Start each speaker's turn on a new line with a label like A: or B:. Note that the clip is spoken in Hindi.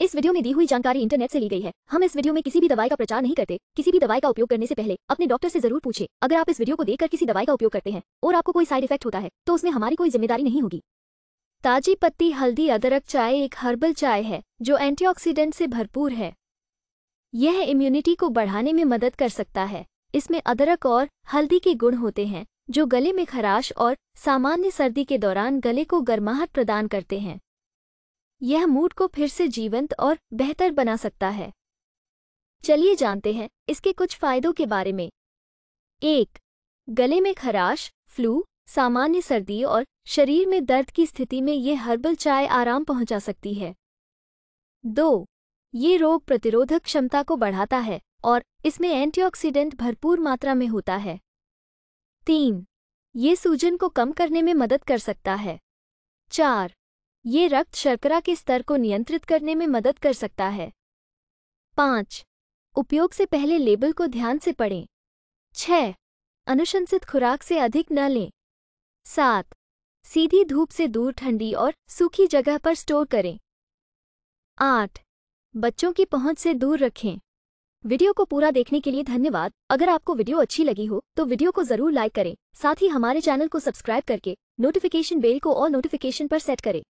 A: इस वीडियो में दी हुई जानकारी इंटरनेट से ली गई है हम इस वीडियो में किसी भी दवाई का प्रचार नहीं करते किसी भी दवाई का उपयोग करने से पहले अपने डॉक्टर से जरूर पूछे अगर आप इस वीडियो को देखकर किसी दवाई का उपयोग करते हैं और आपको कोई साइड इफेक्ट होता है तो उसमें हमारी कोई जिम्मेदारी नहीं होगी ताजी पत्ती हल्दी अदरक चाय एक हर्बल चाय है जो एंटी से भरपूर है यह इम्यूनिटी को बढ़ाने में मदद कर सकता है इसमें अदरक और हल्दी के गुण होते हैं जो गले में खराश और सामान्य सर्दी के दौरान गले को गर्माहट प्रदान करते हैं यह मूड को फिर से जीवंत और बेहतर बना सकता है चलिए जानते हैं इसके कुछ फायदों के बारे में एक गले में खराश फ्लू सामान्य सर्दी और शरीर में दर्द की स्थिति में ये हर्बल चाय आराम पहुंचा सकती है दो ये रोग प्रतिरोधक क्षमता को बढ़ाता है और इसमें एंटीऑक्सीडेंट भरपूर मात्रा में होता है तीन ये सूजन को कम करने में मदद कर सकता है चार ये रक्त शर्करा के स्तर को नियंत्रित करने में मदद कर सकता है पाँच उपयोग से पहले लेबल को ध्यान से पढ़ें छः अनुशंसित खुराक से अधिक न लें सात सीधी धूप से दूर ठंडी और सूखी जगह पर स्टोर करें आठ बच्चों की पहुंच से दूर रखें वीडियो को पूरा देखने के लिए धन्यवाद अगर आपको वीडियो अच्छी लगी हो तो वीडियो को जरूर लाइक करें साथ ही हमारे चैनल को सब्सक्राइब करके नोटिफिकेशन बेल को और नोटिफिकेशन पर सेट करें